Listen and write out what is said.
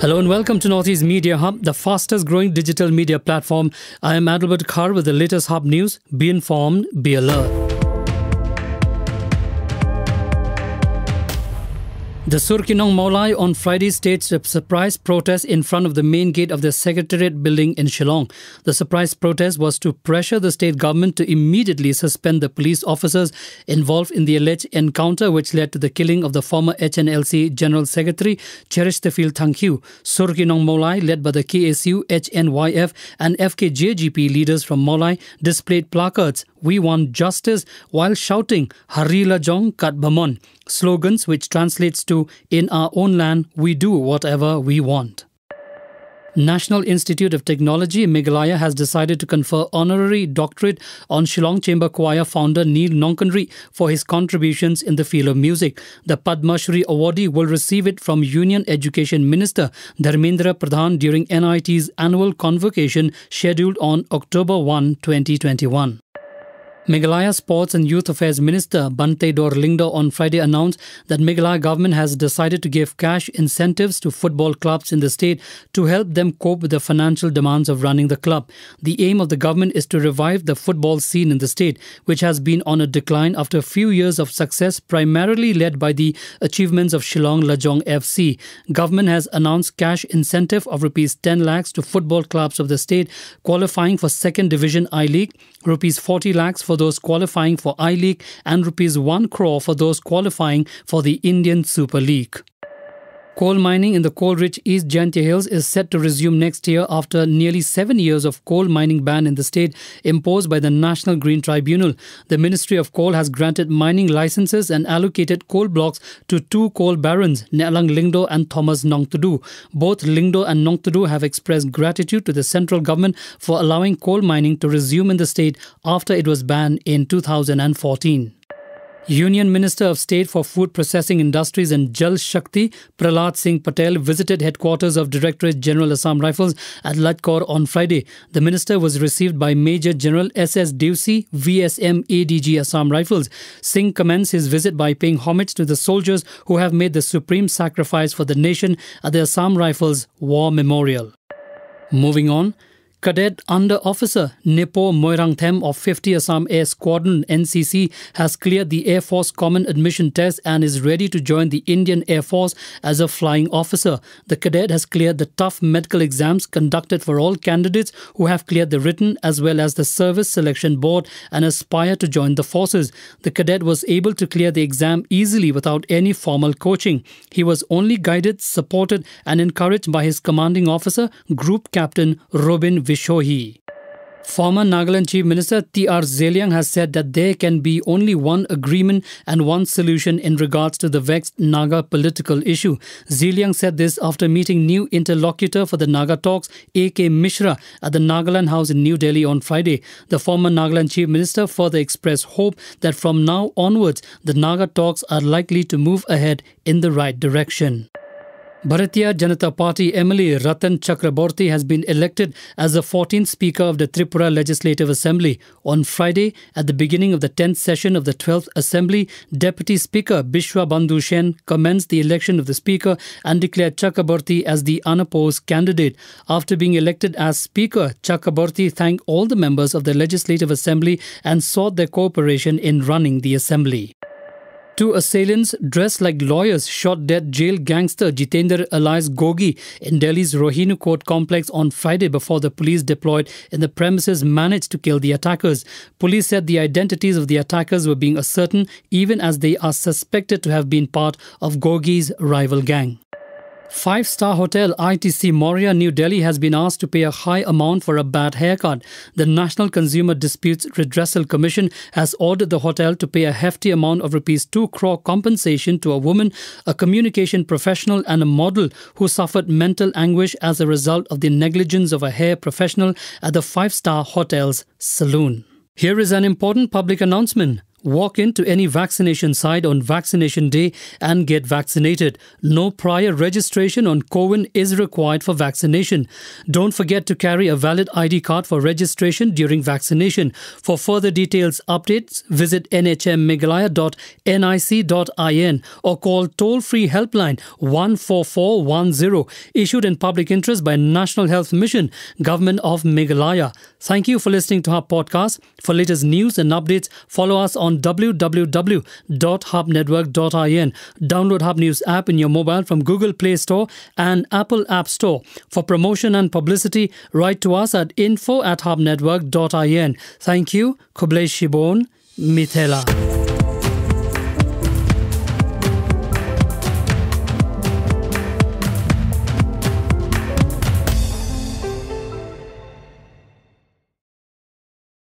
Hello and welcome to Northeast Media Hub, the fastest growing digital media platform. I am Adalbert Carr with the latest Hub news. Be informed, be alert. The Surkinong Maulai on Friday staged a surprise protest in front of the main gate of the Secretariat building in Shillong. The surprise protest was to pressure the state government to immediately suspend the police officers involved in the alleged encounter which led to the killing of the former HNLC General Secretary Cherish Tefil Tangkyu. Surkinong Maulai, led by the KSU, HNYF, and FKJGP leaders from Maulai, displayed placards we want justice while shouting Harila Jong Katbamon" slogans which translates to In our own land, we do whatever we want. National Institute of Technology Meghalaya has decided to confer honorary doctorate on Shillong Chamber Choir founder Neil Nonkandri for his contributions in the field of music. The Padma Shri awardee will receive it from Union Education Minister Dharmendra Pradhan during NIT's annual convocation scheduled on October 1, 2021. Meghalaya Sports and Youth Affairs Minister Bante Dorlingdo on Friday announced that Meghalaya government has decided to give cash incentives to football clubs in the state to help them cope with the financial demands of running the club. The aim of the government is to revive the football scene in the state, which has been on a decline after a few years of success primarily led by the achievements of Shillong Lajong FC. Government has announced cash incentive of rupees 10 lakhs to football clubs of the state qualifying for second division I League, rupees 40 lakhs for those qualifying for I League and rupees 1 crore for those qualifying for the Indian Super League. Coal mining in the coal rich East Jantia Hills is set to resume next year after nearly seven years of coal mining ban in the state imposed by the National Green Tribunal. The Ministry of Coal has granted mining licenses and allocated coal blocks to two coal barons, Nelang Lingdo and Thomas Nongtudu. Both Lingdo and Nongtudu have expressed gratitude to the central government for allowing coal mining to resume in the state after it was banned in 2014. Union Minister of State for Food Processing Industries and Jal Shakti, Pralat Singh Patel, visited headquarters of Directorate General Assam Rifles at Latkor on Friday. The minister was received by Major General S.S. Devsi, VSM ADG Assam Rifles. Singh commenced his visit by paying homage to the soldiers who have made the supreme sacrifice for the nation at the Assam Rifles War Memorial. Moving on, Cadet Under Officer Nepo Moirangthem of 50 Assam Air Squadron NCC has cleared the Air Force Common Admission Test and is ready to join the Indian Air Force as a flying officer. The cadet has cleared the tough medical exams conducted for all candidates who have cleared the written as well as the service selection board and aspire to join the forces. The cadet was able to clear the exam easily without any formal coaching. He was only guided, supported and encouraged by his commanding officer, Group Captain Robin Vishohi. Former Nagaland Chief Minister T.R. Zeliang has said that there can be only one agreement and one solution in regards to the vexed Naga political issue. Zeliang said this after meeting new interlocutor for the Naga talks, A.K. Mishra, at the Nagaland House in New Delhi on Friday. The former Nagaland Chief Minister further expressed hope that from now onwards, the Naga talks are likely to move ahead in the right direction. Bharatiya Janata Party Emily Ratan Chakraborty has been elected as the 14th Speaker of the Tripura Legislative Assembly. On Friday, at the beginning of the 10th session of the 12th Assembly, Deputy Speaker Bishwa Bandhu Sen commenced the election of the Speaker and declared Chakraborty as the unopposed candidate. After being elected as Speaker, Chakraborty thanked all the members of the Legislative Assembly and sought their cooperation in running the Assembly. Two assailants dressed like lawyers shot dead jail gangster Jitender Elias Gogi in Delhi's Rohini Court complex on Friday before the police deployed in the premises managed to kill the attackers. Police said the identities of the attackers were being ascertained even as they are suspected to have been part of Gogi's rival gang. Five star hotel ITC Moria, New Delhi has been asked to pay a high amount for a bad haircut. The National Consumer Disputes Redressal Commission has ordered the hotel to pay a hefty amount of rupees 2 crore compensation to a woman, a communication professional, and a model who suffered mental anguish as a result of the negligence of a hair professional at the five star hotel's saloon. Here is an important public announcement. Walk into any vaccination site on vaccination day and get vaccinated. No prior registration on Cohen is required for vaccination. Don't forget to carry a valid ID card for registration during vaccination. For further details updates, visit nhmmegalaya.nic.in or call toll-free helpline 14410 issued in public interest by National Health Mission, Government of Meghalaya. Thank you for listening to our podcast. For latest news and updates, follow us on on www.hubnetwork.in. Download Hub News app in your mobile from Google Play Store and Apple App Store. For promotion and publicity, write to us at info at hubnetwork.in. Thank you, Kublai Shibon, Mithela.